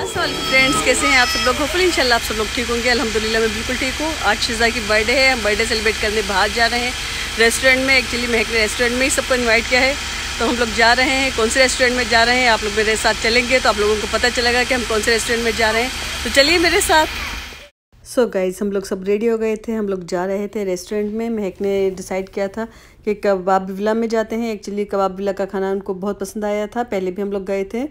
असल फ्रेंड्स कैसे हैं आप सब लोग होपली इंशाल्लाह आप सब लोग ठीक होंगे अल्हम्दुलिल्लाह मैं बिल्कुल ठीक हूँ आज शिजा की बर्थडे है हम बर्थडे सेलिब्रेट करने बाहर जा रहे हैं रेस्टोरेंट में एक्चुअली महक ने रेस्टोरेंट में ही सबको इन्वाइट किया है तो हम लोग जा रहे हैं कौन से रेस्टोरेंट में जा रहे हैं आप लोग मेरे साथ चलेंगे तो आप लोगों को पता चलेगा कि हम कौन से रेस्टोरेंट में जा रहे हैं तो चलिए मेरे साथ सो so गाइज हम लोग सब रेडी हो गए थे हम लोग जा रहे थे रेस्टोरेंट में महक ने डिसाइड किया था कि कबाब विला में जाते हैं एक्चुअली कबाब विला का खाना उनको बहुत पसंद आया था पहले भी हम लोग गए थे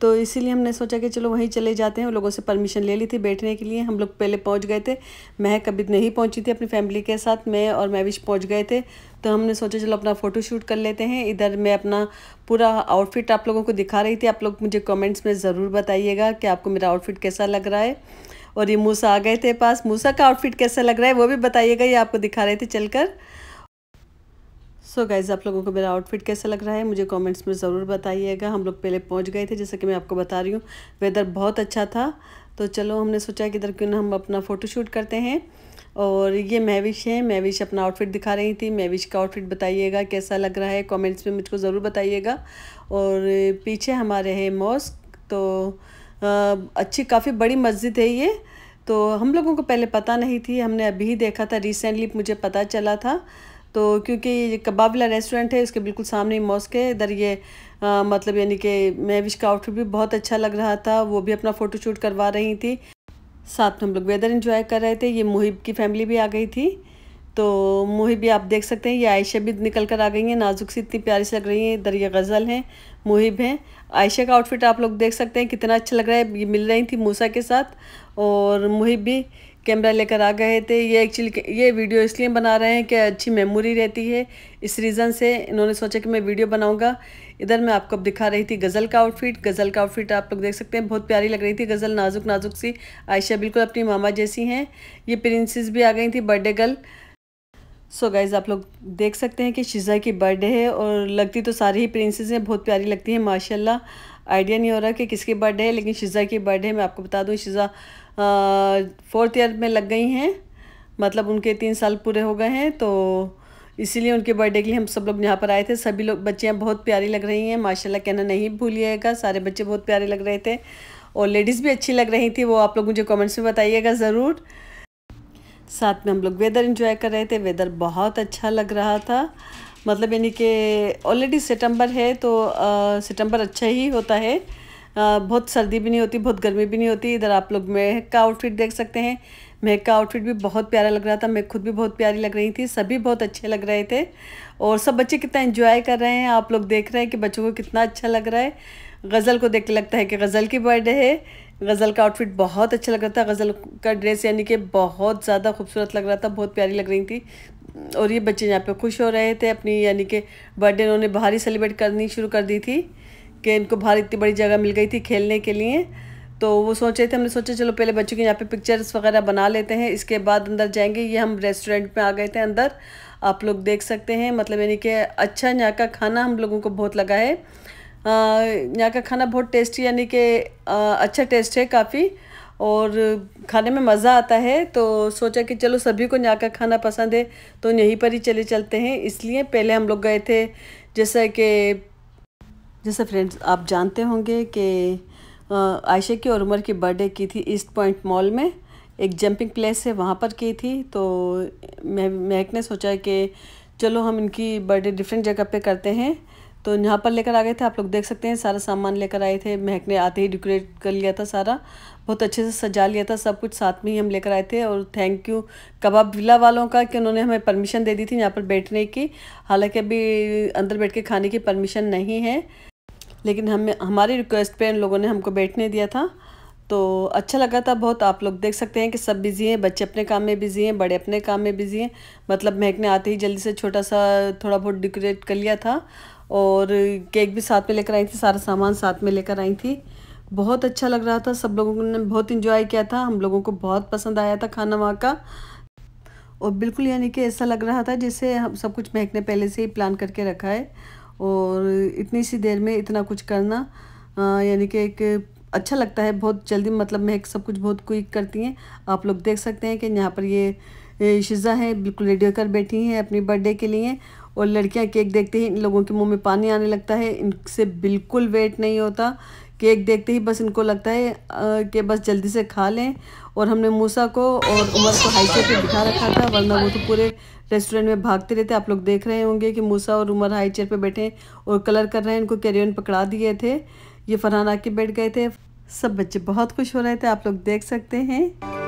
तो इसीलिए हमने सोचा कि चलो वहीं चले जाते हैं उन लोगों से परमिशन ले ली थी बैठने के लिए हम लोग पहले पहुंच गए थे मैं कभी नहीं पहुंची थी अपनी फैमिली के साथ मैं और मैविश पहुंच गए थे तो हमने सोचा चलो अपना फ़ोटो शूट कर लेते हैं इधर मैं अपना पूरा आउटफिट आप लोगों को दिखा रही थी आप लोग मुझे कॉमेंट्स में ज़रूर बताइएगा कि आपको मेरा आउटफिट कैसा लग रहा है और ये मूसा आ गए थे पास मूसा का आउटफिट कैसा लग रहा है वो भी बताइएगा ये आपको दिखा रहे थे चलकर सो so गाइज़ आप लोगों को मेरा आउटफिट कैसा लग रहा है मुझे कमेंट्स में ज़रूर बताइएगा हम लोग पहले पहुंच गए थे जैसा कि मैं आपको बता रही हूँ वेदर बहुत अच्छा था तो चलो हमने सोचा कि इधर क्यों ना हम अपना फ़ोटोशूट करते हैं और ये मैविश है मैविश अपना आउटफिट दिखा रही थी मैविश का आउटफिट बताइएगा कैसा लग रहा है कॉमेंट्स में मुझको ज़रूर बताइएगा और पीछे हमारे है मॉस्क तो आ, अच्छी काफ़ी बड़ी मस्जिद है ये तो हम लोगों को पहले पता नहीं थी हमने अभी ही देखा था रिसेंटली मुझे पता चला था तो क्योंकि कबाब वाला रेस्टोरेंट है उसके बिल्कुल सामने ही मॉस्क है इधर ये आ, मतलब यानी कि मैविश का आउटफिट भी बहुत अच्छा लग रहा था वो भी अपना फ़ोटोशूट करवा रही थी साथ में हम लोग वेदर इन्जॉय कर रहे थे ये मुहिब की फैमिली भी आ गई थी तो मुहिब भी आप देख सकते हैं ये आयशा भी निकल कर आ गई हैं नाजुक सी इतनी प्यारी लग रही हैं दरिया गज़ल हैं मुहिब हैं आयशा का आउटफिट आप लोग देख सकते हैं कितना अच्छा लग रहा है ये मिल रही थी मूसा के साथ और मुहिब भी कैमरा लेकर आ गए थे ये एक्चुअली ये वीडियो इसलिए बना रहे हैं कि अच्छी मेमोरी रहती है इस रीज़न से इन्होंने सोचा कि मैं वीडियो बनाऊंगा इधर मैं आपको दिखा रही थी गज़ल का आउटफिट गज़ल का आउटफिट आप लोग देख सकते हैं बहुत प्यारी लग रही थी गज़ल नाजुक नाजुक सी आयशा बिल्कुल अपनी मामा जैसी हैं ये प्रिंसेस भी आ गई थी birthday girl so so guys आप लोग देख सकते हैं कि शिजा की बर्थडे है और लगती तो सारी ही प्रिंसेस हैं बहुत प्यारी लगती हैं माशाल्लाह आइडिया नहीं हो रहा कि किसकी बर्थडे है लेकिन शिज़ा की बर्थडे मैं आपको बता दूँ शिज़ा फोर्थ ईयर में लग गई हैं मतलब उनके तीन साल पूरे हो गए हैं तो इसीलिए उनके बर्थडे के लिए हम सब लोग यहाँ पर आए थे सभी लोग बच्चियाँ बहुत प्यारी लग रही हैं माशाल्लाह कहना नहीं भूलिएगा सारे बच्चे बहुत प्यारे लग रहे थे और लेडीज़ भी अच्छी लग रही थी वो आप लोग मुझे कमेंट्स में बताइएगा ज़रूर साथ में हम लोग वेदर इन्जॉय कर रहे थे वेदर बहुत अच्छा लग रहा था मतलब यानी कि ऑलरेडी सितंबर है तो सितंबर अच्छा ही होता है आ, बहुत सर्दी भी नहीं होती बहुत गर्मी भी नहीं होती इधर आप लोग महक का आउटफिट देख सकते हैं महक का आउटफिट भी बहुत प्यारा लग रहा था मैं खुद भी बहुत प्यारी लग रही थी सभी बहुत अच्छे लग रहे थे और सब बच्चे कितना इन्जॉय कर रहे हैं आप लोग देख रहे हैं कि बच्चों को कितना अच्छा लग रहा है गज़ल को देख के लगता है कि गज़ल की बर्थडे है गज़ल का आउटफिट बहुत अच्छा लग रहा था गज़ल का ड्रेस यानी कि बहुत ज़्यादा खूबसूरत लग रहा था बहुत प्यारी लग रही थी और ये बच्चे यहाँ पे खुश हो रहे थे अपनी यानी कि बर्थडे उन्होंने बाहर ही सेलिब्रेट करनी शुरू कर दी थी कि इनको बाहर इतनी बड़ी जगह मिल गई थी खेलने के लिए तो वो सोच रहे थे हमने सोचा चलो पहले बच्चों के यहाँ पे पिक्चर्स वगैरह बना लेते हैं इसके बाद अंदर जाएंगे ये हम रेस्टोरेंट में आ गए थे अंदर आप लोग देख सकते हैं मतलब यानी कि अच्छा यहाँ का खाना हम लोगों को बहुत लगा है यहाँ का खाना बहुत टेस्टी यानी कि अच्छा टेस्ट है काफ़ी और खाने में मज़ा आता है तो सोचा कि चलो सभी को यहाँ का खाना पसंद है तो यहीं पर ही चले चलते हैं इसलिए पहले हम लोग गए थे जैसा कि जैसे फ्रेंड्स आप जानते होंगे कि आयशा की और उमर की बर्थडे की थी ईस्ट पॉइंट मॉल में एक जंपिंग प्लेस है वहाँ पर की थी तो मैं महक ने सोचा कि चलो हम इनकी बर्थडे डिफरेंट जगह पे करते हैं तो यहाँ पर लेकर आ गए थे आप लोग देख सकते हैं सारा सामान लेकर आए थे महक ने आते ही डेकोरेट कर लिया था सारा बहुत अच्छे से सजा लिया था सब कुछ साथ में ही हम लेकर आए थे और थैंक यू कबाब विला वालों का कि उन्होंने हमें परमिशन दे दी थी यहाँ पर बैठने की हालांकि अभी अंदर बैठ के खाने की परमिशन नहीं है लेकिन हमें हमारी रिक्वेस्ट पर इन लोगों ने हमको बैठने दिया था तो अच्छा लगा था बहुत आप लोग देख सकते हैं कि सब बिज़ी हैं बच्चे अपने काम में बिज़ी हैं बड़े अपने काम में बिज़ी हैं मतलब महकने आते ही जल्दी से छोटा सा थोड़ा बहुत डेकोरेट कर लिया था और केक भी साथ में लेकर आई थी सारा सामान साथ में लेकर आई थी बहुत अच्छा लग रहा था सब लोगों ने बहुत इंजॉय किया था हम लोगों को बहुत पसंद आया था खाना वहाँ का और बिल्कुल यानी कि ऐसा लग रहा था जैसे हम सब कुछ महक ने पहले से ही प्लान करके रखा है और इतनी सी देर में इतना कुछ करना यानी कि एक अच्छा लगता है बहुत जल्दी मतलब महक सब कुछ बहुत क्विक करती हैं आप लोग देख सकते हैं कि यहाँ पर ये शिजा है बिल्कुल रेडी होकर बैठी हैं अपनी बर्थडे के लिए और लड़कियां केक देखते ही इन लोगों के मुंह में पानी आने लगता है इनसे बिल्कुल वेट नहीं होता केक देखते ही बस इनको लगता है कि बस जल्दी से खा लें और हमने मूसा को और उमर को चेयर पे बिठा रखा था वरना वो तो पूरे रेस्टोरेंट में भागते रहते आप लोग देख रहे होंगे कि मूसा और उमर हाई चेयर पे बैठे और कलर कर रहे हैं इनको कैरियन पकड़ा दिए थे ये फरहान आके बैठ गए थे सब बच्चे बहुत खुश हो रहे थे आप लोग देख सकते हैं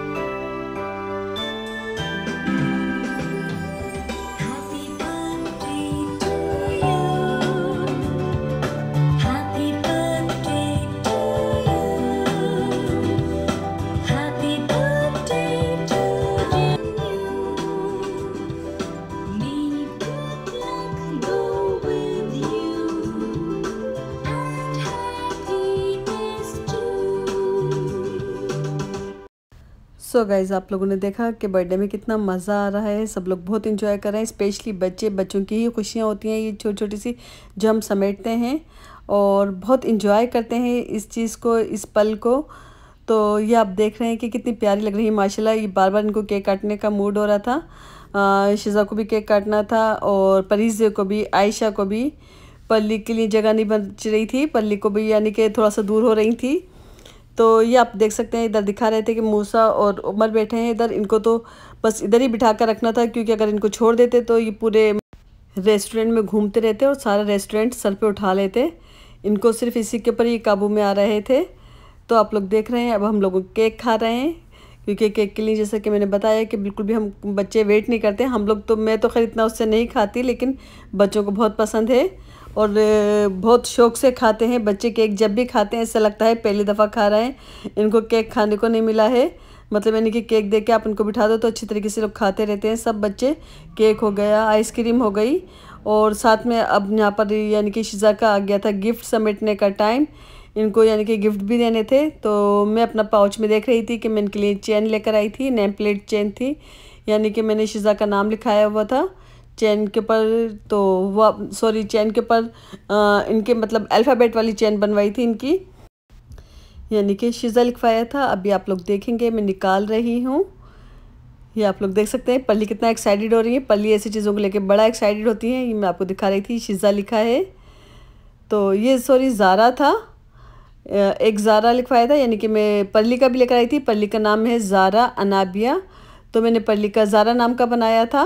सो so गाइज़ आप लोगों ने देखा कि बर्थडे में कितना मज़ा आ रहा है सब लोग बहुत इन्जॉय कर रहे हैं स्पेशली बच्चे बच्चों की ही खुशियाँ होती हैं ये छोटी छोटी सी जो हम समेटते हैं और बहुत इन्जॉय करते हैं इस चीज़ को इस पल को तो ये आप देख रहे हैं कि कितनी प्यारी लग रही है माशाल्लाह ये बार बार इनको केक काटने का मूड हो रहा था शिजा को भी केक काटना था और परीजे को भी आयशा को भी पल्ली के लिए जगह नहीं बच रही थी पल्ली को भी यानी कि थोड़ा सा दूर हो रही थी तो ये आप देख सकते हैं इधर दिखा रहे थे कि मूसा और उमर बैठे हैं इधर इनको तो बस इधर ही बिठा कर रखना था क्योंकि अगर इनको छोड़ देते तो ये पूरे रेस्टोरेंट में घूमते रहते और सारा रेस्टोरेंट सर पे उठा लेते इनको सिर्फ इसी के ऊपर ही काबू में आ रहे थे तो आप लोग देख रहे हैं अब हम लोग केक खा रहे हैं क्योंकि केक के लिए जैसा कि मैंने बताया कि बिल्कुल भी हम बच्चे वेट नहीं करते हम लोग तो मैं तो खैर इतना उससे नहीं खाती लेकिन बच्चों को बहुत पसंद है और बहुत शौक से खाते हैं बच्चे केक जब भी खाते हैं ऐसा लगता है पहली दफ़ा खा रहे हैं इनको केक खाने को नहीं मिला है मतलब यानी कि केक दे के आप उनको बिठा दो तो अच्छी तरीके से लोग खाते रहते हैं सब बच्चे केक हो गया आइसक्रीम हो गई और साथ में अब यहाँ पर यानी कि शिजा का आ गया था गिफ्ट समेटने का टाइम इनको यानी कि गिफ्ट भी देने थे तो मैं अपना पाउच में देख रही थी कि मैं इनके लिए चेन लेकर आई थी नेम प्लेट चेन थी यानी कि मैंने शिजा का नाम लिखाया हुआ था चैन के ऊपर तो वह सॉरी चैन के ऊपर इनके मतलब अल्फ़ाबेट वाली चैन बनवाई थी इनकी यानी कि शिज़ा लिखवाया था अभी आप लोग देखेंगे मैं निकाल रही हूँ ये आप लोग देख सकते हैं पल्ली कितना एक्साइटेड हो रही है पल्ली ऐसी चीज़ों को लेके बड़ा एक्साइटेड होती है ये मैं आपको दिखा रही थी शीज़ा लिखा है तो ये सॉरी ज़ारा था एक ज़ारा लिखवाया था यानी कि मैं पल्ली का भी लेकर आई थी पल्ली का नाम है ज़ारा अनाबिया तो मैंने पल्ली का ज़ारा नाम का बनाया था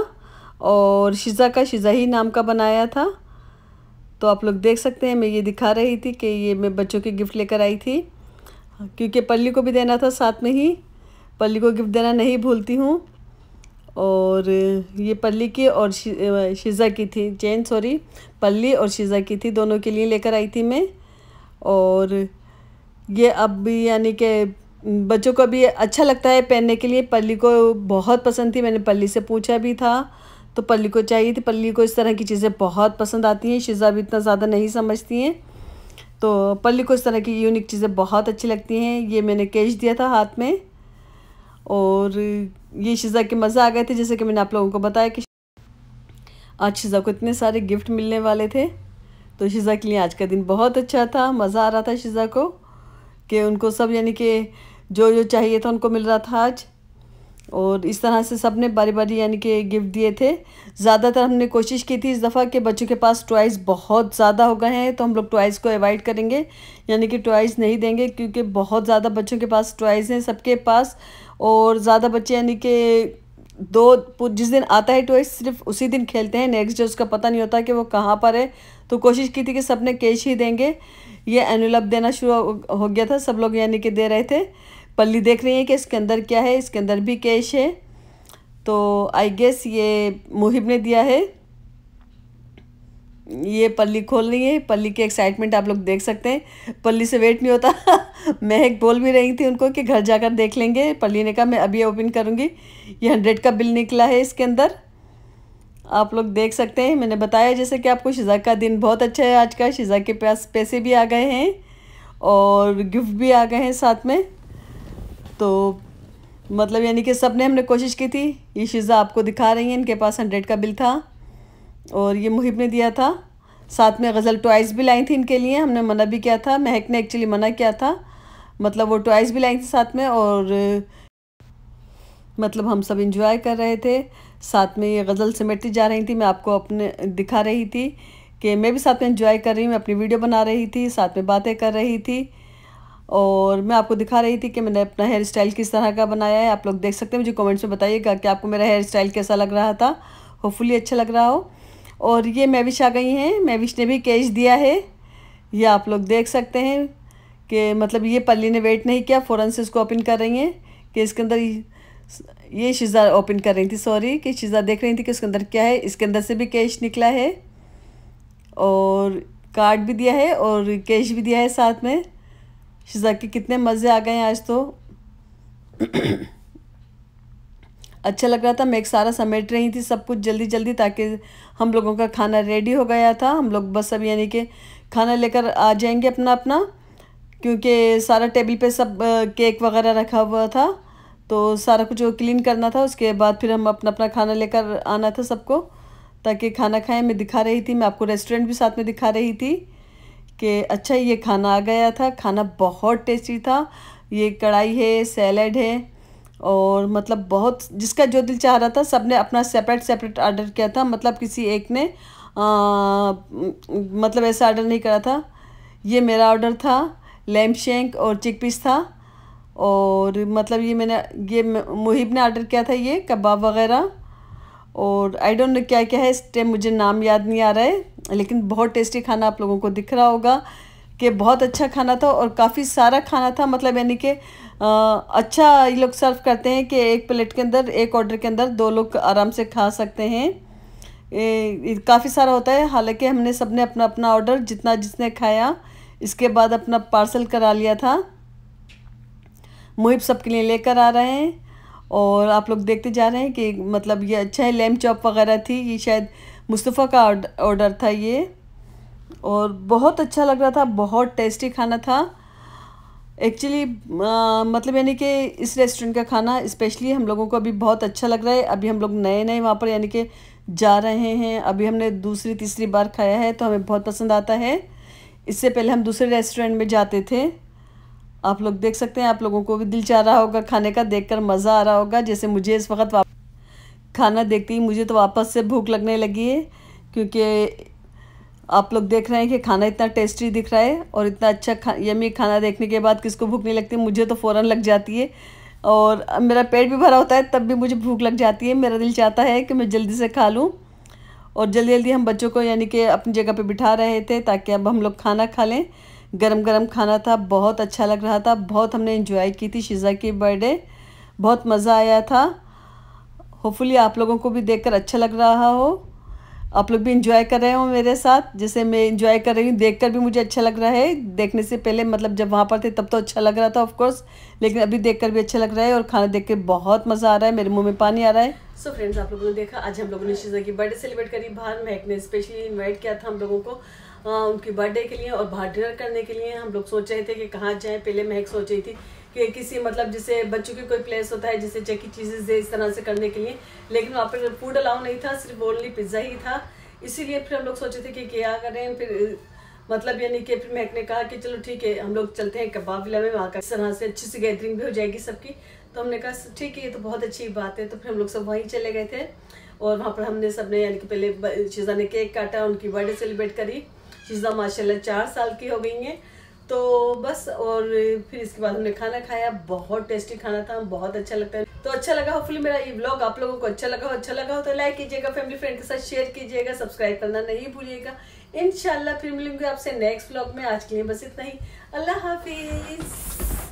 और शिज़ा का शिज़ा ही नाम का बनाया था तो आप लोग देख सकते हैं मैं ये दिखा रही थी कि ये मैं बच्चों की गिफ़्ट लेकर आई थी क्योंकि पल्ली को भी देना था साथ में ही पल्ली को गिफ्ट देना नहीं भूलती हूँ और ये पल्ली की और शिज़ा की थी चैन सॉरी पल्ली और शिज़ा की थी दोनों के लिए लेकर आई थी मैं और ये अब भी यानी कि बच्चों को भी अच्छा लगता है पहनने के लिए पल्ली को बहुत पसंद थी मैंने पल्ली से पूछा भी था तो पल्ली को चाहिए थी पल्ली को इस तरह की चीज़ें बहुत पसंद आती हैं शिज़ा भी इतना ज़्यादा नहीं समझती हैं तो पल्ली को इस तरह की यूनिक चीज़ें बहुत अच्छी लगती हैं ये मैंने कैश दिया था हाथ में और ये शिज़ा के मज़ा आ गए थे जैसे कि मैंने आप लोगों को बताया कि आज शिज़ा को इतने सारे गिफ्ट मिलने वाले थे तो शिज़ा के लिए आज का दिन बहुत अच्छा था मज़ा आ रहा था शिज़ा को कि उनको सब यानी कि जो जो चाहिए था उनको मिल रहा था आज और इस तरह से सब ने बारी बारी यानी कि गिफ्ट दिए थे ज़्यादातर हमने कोशिश की थी इस दफ़ा कि बच्चों के पास टॉयज़ बहुत ज़्यादा हो गए हैं तो हम लोग टॉयज़ को अवॉइड करेंगे यानी कि टॉयज़ नहीं देंगे क्योंकि बहुत ज़्यादा बच्चों के पास टॉयज़ हैं सबके पास और ज़्यादा बच्चे यानी कि दो जिस दिन आता है टॉयज़ सिर्फ उसी दिन खेलते हैं नेक्स्ट डे उसका पता नहीं होता कि वो कहाँ पर है तो कोशिश की थी कि सब ने कैश ही देंगे ये एनुलप देना शुरू हो गया था सब लोग यानी कि दे रहे थे पल्ली देख रही हैं कि इसके अंदर क्या है इसके अंदर भी कैश है तो आई गेस ये मुहिब ने दिया है ये पल्ली खोल रही है पल्ली की एक्साइटमेंट आप लोग देख सकते हैं पल्ली से वेट नहीं होता महक बोल भी रही थी उनको कि घर जाकर देख लेंगे पल्ली ने कहा मैं अभी ओपन करूँगी ये हंड्रेड का बिल निकला है इसके अंदर आप लोग देख सकते हैं मैंने बताया जैसे कि आपको शिजा का दिन बहुत अच्छा है आज का शिजा के पास पैसे भी आ गए हैं और गिफ्ट भी आ गए हैं साथ में तो मतलब यानी कि सब ने हमने कोशिश की थी ये शीज़ा आपको दिखा रही हैं इनके पास हंड्रेड का बिल था और ये मुहिब ने दिया था साथ में गज़ल टॉयज़ भी लाई थी इनके लिए हमने मना भी किया था महक ने एक्चुअली मना किया था मतलब वो टॉयज़ भी लाई थी साथ में और मतलब हम सब इंजॉय कर रहे थे साथ में ये गज़ल सिमटती जा रही थी मैं आपको अपने दिखा रही थी कि मैं भी साथ में इंजॉय कर रही हूँ मैं अपनी वीडियो बना रही थी साथ में बातें कर रही थी और मैं आपको दिखा रही थी कि मैंने अपना हेयर स्टाइल किस तरह का बनाया है आप लोग देख सकते हैं मुझे कमेंट्स में बताइएगा कि आपको मेरा हेयर स्टाइल कैसा लग रहा था होपफुली अच्छा लग रहा हो और ये मैविश आ गई हैं मैविश ने भी कैश दिया है ये आप लोग देख सकते हैं कि मतलब ये पल्ली ने वेट नहीं किया फ़ौरन से इसको ओपन कर रही हैं कि इसके अंदर ये शीज़ा ओपन कर रही थी सॉरी कि शीज़ा देख रही थी कि उसके अंदर क्या है इसके अंदर से भी कैश निकला है और कार्ड भी दिया है और कैश भी दिया है साथ में शीज़ा के कितने मज़े आ गए आज तो अच्छा लग रहा था मैं एक सारा समेट रही थी सब कुछ जल्दी जल्दी ताकि हम लोगों का खाना रेडी हो गया था हम लोग बस अब यानी कि खाना लेकर आ जाएंगे अपना अपना क्योंकि सारा टेबल पे सब केक वगैरह रखा हुआ था तो सारा कुछ क्लीन करना था उसके बाद फिर हम अपना अपना खाना लेकर आना था सबको ताकि खाना खाएं मैं दिखा रही थी मैं आपको रेस्टोरेंट भी साथ में दिखा रही थी कि अच्छा ये खाना आ गया था खाना बहुत टेस्टी था ये कढ़ाई है सैलड है और मतलब बहुत जिसका जो दिल चाह रहा था सब ने अपना सेपरेट सेपरेट आर्डर किया था मतलब किसी एक ने आ, मतलब ऐसा आर्डर नहीं करा था ये मेरा ऑर्डर था लैम्प शेंक और चिक पीस था और मतलब ये मैंने ये मुहिब ने आर्डर किया था ये कबाब वगैरह और आई डोंट नो क्या क्या है इस टाइम मुझे नाम याद नहीं आ रहा है लेकिन बहुत टेस्टी खाना आप लोगों को दिख रहा होगा कि बहुत अच्छा खाना था और काफ़ी सारा खाना था मतलब यानी कि अच्छा ये लोग सर्व करते हैं कि एक प्लेट के अंदर एक ऑर्डर के अंदर दो लोग आराम से खा सकते हैं काफ़ी सारा होता है हालांकि हमने सबने अपना अपना ऑर्डर जितना जिसने खाया इसके बाद अपना पार्सल करा लिया था मुहिब सबके लिए लेकर आ रहे हैं और आप लोग देखते जा रहे हैं कि मतलब ये अच्छा है लेम चॉप वगैरह थी ये शायद मुस्तफ़ा का ऑर्डर था ये और बहुत अच्छा लग रहा था बहुत टेस्टी खाना था एक्चुअली मतलब यानी कि इस रेस्टोरेंट का खाना स्पेशली हम लोगों को अभी बहुत अच्छा लग रहा है अभी हम लोग नए नए वहाँ पर यानी कि जा रहे हैं अभी हमने दूसरी तीसरी बार खाया है तो हमें बहुत पसंद आता है इससे पहले हम दूसरे रेस्टोरेंट में जाते थे आप लोग देख सकते हैं आप लोगों को भी दिल चाह रहा होगा खाने का देखकर मज़ा आ रहा होगा जैसे मुझे इस वक्त खाना देखते ही मुझे तो वापस से भूख लगने लगी है क्योंकि आप लोग देख रहे हैं कि खाना इतना टेस्टी दिख रहा है और इतना अच्छा खा यमी खाना देखने के बाद किसको भूख नहीं लगती मुझे तो फ़ौरन लग जाती है और मेरा पेट भी भरा होता है तब भी मुझे भूख लग जाती है मेरा दिल चाहता है कि मैं जल्दी से खा लूँ और जल्दी जल्दी हम बच्चों को यानी कि अपनी जगह पर बिठा रहे थे ताकि अब हम लोग खाना खा लें गरम गरम खाना था बहुत अच्छा लग रहा था बहुत हमने इंजॉय की थी शीज़ा की बर्थडे बहुत मज़ा आया था होपफुली आप लोगों को भी देखकर अच्छा लग रहा हो आप लोग भी इंजॉय कर रहे हो मेरे साथ जैसे मैं इंजॉय कर रही हूँ देखकर भी मुझे अच्छा लग रहा है देखने से पहले मतलब जब वहाँ पर थे तब तो अच्छा लग रहा था ऑफकोर्स लेकिन अभी देखकर भी अच्छा लग रहा है और खाना देख के बहुत मज़ा आ रहा है मेरे मुंह में पानी आ रहा है सो so फ्रेंड्स आप लोगों ने देखा आज हम लोगों ने शीजा की बर्थडे सेलिब्रेट करी बाहर महक ने स्पेशली इन्वाइट किया था हम लोगों को आ, उनकी बर्थडे के लिए और बाहर डिनर करने के लिए हम लोग सोच रहे थे कि कहाँ जाएँ पहले महक सोच रही थी कि किसी मतलब जैसे बच्चों के कोई प्लेस होता है जैसे चेकी दे इस तरह से करने के लिए लेकिन वहाँ पर फूड अलाउ नहीं था सिर्फ ओनली पिज्ज़ा ही था इसीलिए फिर हम लोग सोचे थे कि क्या करें फिर मतलब यानी कि फिर महक ने कहा कि चलो ठीक है हम लोग चलते हैं कबाब विला में वहाँ का इस तरह से अच्छी सी गैदरिंग भी हो जाएगी सबकी तो हमने कहा ठीक है ये तो बहुत अच्छी बात है तो फिर हम लोग सब वहीं चले गए थे और वहाँ पर हमने सब ने यानी कि पहले शीजा ने केक काटा उनकी बर्थडे सेलिब्रेट करी शीजा माशाल्लाह चार साल की हो गई हैं तो बस और फिर इसके बाद हमने खाना खाया बहुत टेस्टी खाना था बहुत अच्छा लगता है तो अच्छा लगा होपफुली मेरा ये ब्लॉग आप लोगों को अच्छा लगा हो अच्छा लगा हो तो लाइक कीजिएगा फैमिली फ्रेंड के साथ शेयर कीजिएगा सब्सक्राइब करना नहीं भूलिएगा इनशाला फिर मिलूंगी आपसे नेक्स्ट ब्लॉग में आज के लिए बस इतना ही अल्लाह हाफिज़